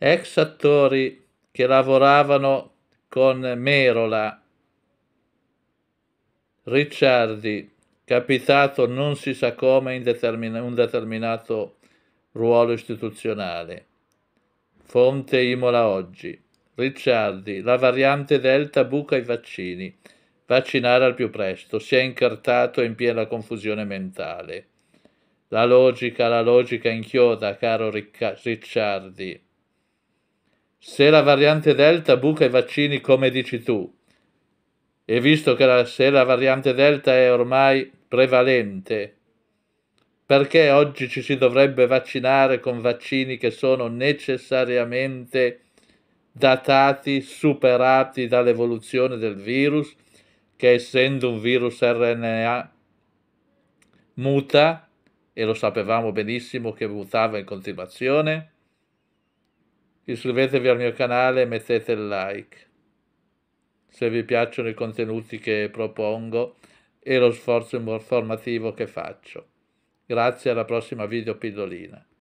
ex attori che lavoravano con Merola, Ricciardi, capitato non si sa come in determin- un determinato ruolo istituzionale. Fonte Imola oggi. Ricciardi, la variante Delta buca i vaccini. Vaccinare al più presto, si è incartato in piena confusione mentale. La logica, la logica inchioda, caro Ricca- Ricciardi. Se la variante Delta buca i vaccini come dici tu, e visto che la, se la variante Delta è ormai prevalente, perché oggi ci si dovrebbe vaccinare con vaccini che sono necessariamente datati, superati dall'evoluzione del virus, che essendo un virus RNA muta, e lo sapevamo benissimo che mutava in continuazione, iscrivetevi al mio canale e mettete il like se vi piacciono i contenuti che propongo e lo sforzo informativo che faccio. Grazie alla prossima video pillolina.